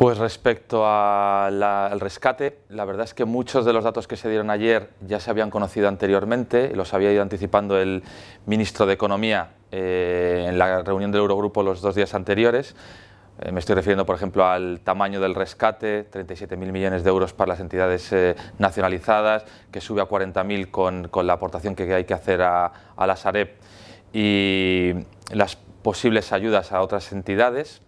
Pues respecto al rescate, la verdad es que muchos de los datos que se dieron ayer ya se habían conocido anteriormente, los había ido anticipando el ministro de Economía eh, en la reunión del Eurogrupo los dos días anteriores. Eh, me estoy refiriendo, por ejemplo, al tamaño del rescate, 37.000 millones de euros para las entidades eh, nacionalizadas, que sube a 40.000 con, con, la aportación que hay que hacer a, a la Sareb y las posibles ayudas a otras entidades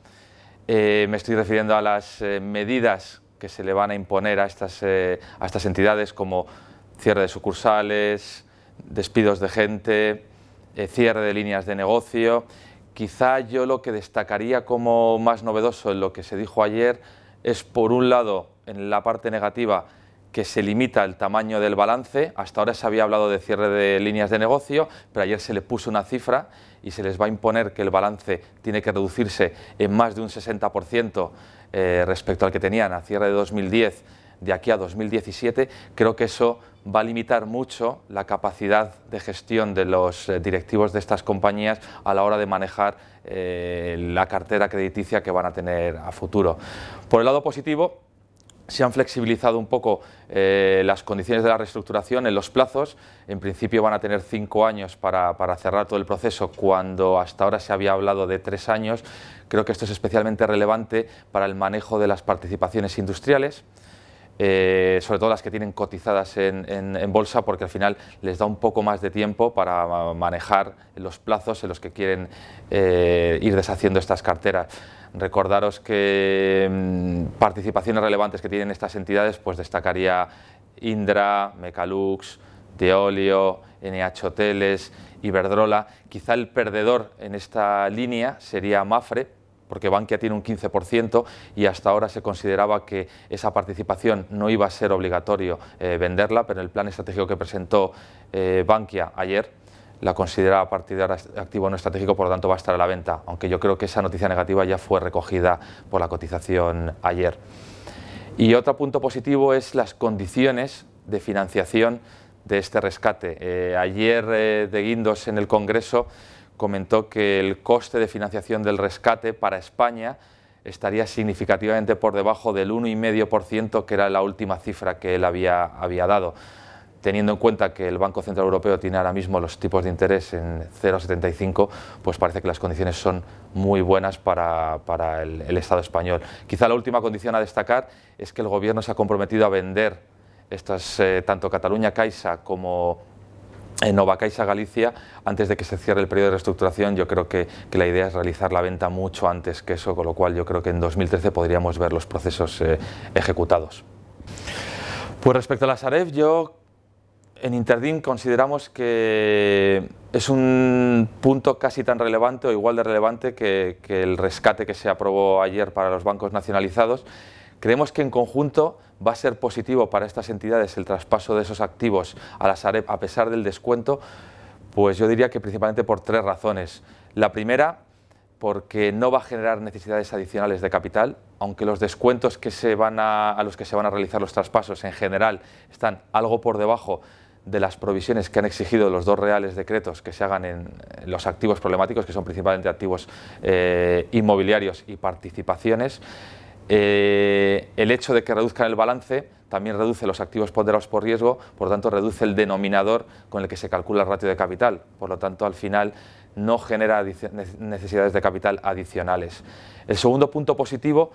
eh, me estoy refiriendo a las eh, medidas que se le van a imponer eh, a estas entidades como cierre de sucursales, despidos de gente, cierre de líneas de negocio. Quizá yo lo que destacaría como más novedoso en lo que se dijo ayer es, por un lado, en la parte negativa, que se limita el tamaño del balance. Hasta ahora se había hablado de cierre de líneas de negocio, pero ayer se le puso una cifra y se les va a imponer que el balance tiene que reducirse en más de un 60% eh, respecto al que tenían a cierre de 2010 de aquí a 2017. Creo que eso va a limitar mucho la capacidad de gestión de los eh, directivos de estas compañías a la hora de manejar eh, la cartera crediticia que van a tener a futuro. Por el lado positivo, se han flexibilizado un poco eh, las condiciones de la reestructuración en los plazos. En principio van a tener cinco años para, cerrar todo el proceso, cuando hasta ahora se había hablado de tres años. Creo que esto es especialmente relevante para el manejo de las participaciones industriales. Eh, sobre todo las que tienen cotizadas en, bolsa, porque al final les da un poco más de tiempo para manejar los plazos en los que quieren eh, ir deshaciendo estas carteras. Recordaros que mm, participaciones relevantes que tienen estas entidades, pues destacaría Indra, Mecalux, Teolio, NH Hoteles, Iberdrola. Quizá el perdedor en esta línea sería Mafre, porque Bankia tiene un 15% y hasta ahora se consideraba que esa participación no iba a ser obligatorio eh, venderla, pero el plan estratégico que presentó eh, Bankia ayer la considera a partir de ahora activo no estratégico, por lo tanto va a estar a la venta, aunque yo creo que esa noticia negativa ya fue recogida por la cotización ayer. Y otro punto positivo es las condiciones de financiación de este rescate. Eh, ayer eh, de Guindos en el Congreso comentó que el coste de financiación del rescate para España estaría significativamente por debajo del 1,5% que era la última cifra que él había, había dado teniendo en cuenta que el Banco Central Europeo tiene ahora mismo los tipos de interés en 0,75, pues parece que las condiciones son muy buenas para, el, Estado español. Quizá la última condición a destacar es que el Gobierno se ha comprometido a vender estas, eh, tanto Cataluña Caixa como eh, Nova Caixa Galicia, antes de que se cierre el periodo de reestructuración, yo creo que, la idea es realizar la venta mucho antes que eso, con lo cual yo creo que en 2013 podríamos ver los procesos eh, ejecutados. Pues respecto a la Saref... yo en Interdim consideramos que es un punto casi tan relevante o igual de relevante que, el rescate que se aprobó ayer para los bancos nacionalizados. Creemos que en conjunto va a ser positivo para estas entidades el traspaso de esos activos a la AREP a pesar del descuento, pues yo diría que principalmente por tres razones. La primera, porque no va a generar necesidades adicionales de capital, aunque los descuentos que se van a, a los que se van a realizar los traspasos en general están algo por debajo de las provisiones que han exigido los dos reales decretos que se hagan en los activos problemáticos, que son principalmente activos eh, inmobiliarios y participaciones. Eh, el hecho de que reduzcan el balance también reduce los activos ponderados por riesgo, por lo tanto reduce el denominador con el que se calcula el ratio de capital, por lo tanto al final no genera necesidades de capital adicionales. El segundo punto positivo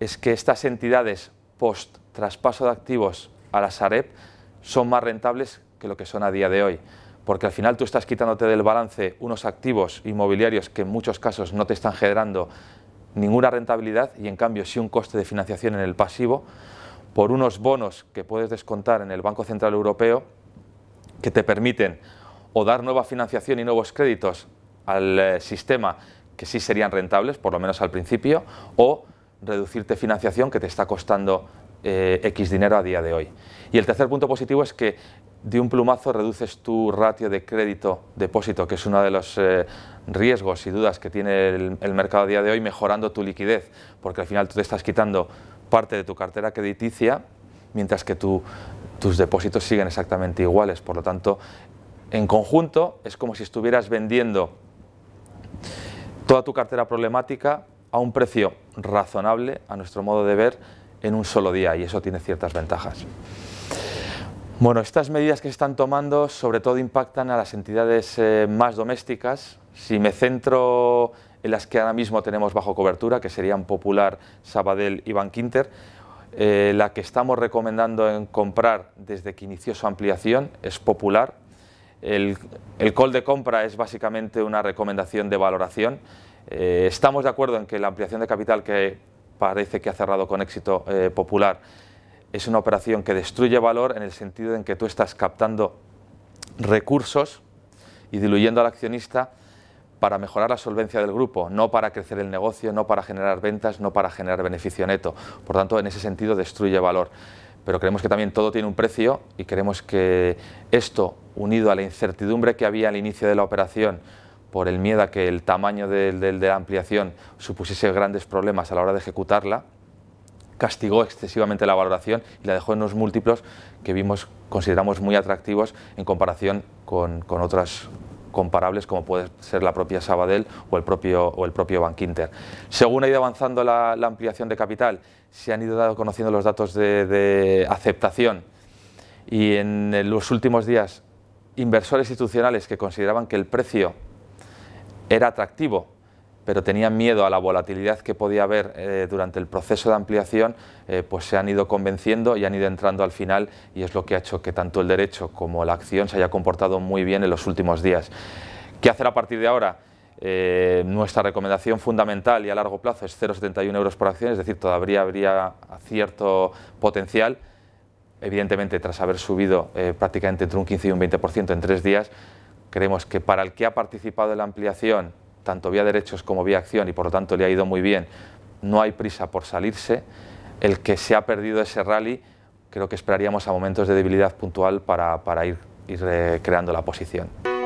es que estas entidades post traspaso de activos a la SAREP son más rentables que lo que son a día de hoy. Porque al final tú estás quitándote del balance unos activos inmobiliarios que en muchos casos no te están generando ninguna rentabilidad y en cambio sí un coste de financiación en el pasivo por unos bonos que puedes descontar en el Banco Central Europeo que te permiten o dar nueva financiación y nuevos créditos al eh, sistema que sí serían rentables, por lo menos al principio, o reducirte financiación que te está costando eh, X dinero a día de hoy. Y el tercer punto positivo es que de un plumazo reduces tu ratio de crédito-depósito, que es uno de los eh, riesgos y dudas que tiene el, mercado a día de hoy, mejorando tu liquidez, porque al final tú te estás quitando parte de tu cartera crediticia, mientras que tus depósitos siguen exactamente iguales. Por lo tanto, en conjunto es como si estuvieras vendiendo toda tu cartera problemática a un precio razonable, a nuestro modo de ver, en un solo día y eso tiene ciertas ventajas. Bueno, estas medidas que están tomando sobre todo impactan a las entidades eh, más domésticas. Si me centro en las que ahora mismo tenemos bajo cobertura, que serían Popular, Sabadell y Bankinter, eh, la que estamos recomendando en comprar desde que inició su ampliación es Popular. El, call de compra es básicamente una recomendación de valoración. Eh, estamos de acuerdo en que la ampliación de capital que parece que ha cerrado con éxito eh, popular. Es una operación que destruye valor en el sentido en que tú estás captando recursos y diluyendo al accionista para mejorar la solvencia del grupo, no para crecer el negocio, no para generar ventas, no para generar beneficio neto. Por tanto, en ese sentido destruye valor. Pero creemos que también todo tiene un precio y creemos que esto, unido a la incertidumbre que había al inicio de la operación, por el miedo a que el tamaño de, de, la ampliación supusiese grandes problemas a la hora de ejecutarla, castigó excesivamente la valoración y la dejó en unos múltiplos que vimos, consideramos muy atractivos en comparación con, otras comparables como puede ser la propia Sabadell o el propio, o el propio Según ha ido avanzando la, ampliación de capital, se han ido conociendo los datos de, de aceptación y en los últimos días inversores institucionales que consideraban que el precio era atractivo, pero tenían miedo a la volatilidad que podía haber eh, durante el proceso de ampliación, eh, pues se han ido convenciendo y han ido entrando al final y es lo que ha hecho que tanto el derecho como la acción se haya comportado muy bien en los últimos días. ¿Qué hacer a partir de ahora? Eh, nuestra recomendación fundamental y a largo plazo es 0,71 euros por acción, es decir, todavía habría cierto potencial. Evidentemente, tras haber subido prácticamente entre un 15 y un 20% en tres días, Creemos que para el que ha participado en la ampliación, tanto vía derechos como vía acción, y por lo tanto le ha ido muy bien, no hay prisa por salirse. El que se ha perdido ese rally, creo que esperaríamos a momentos de debilidad puntual para, ir, ir eh, creando la posición.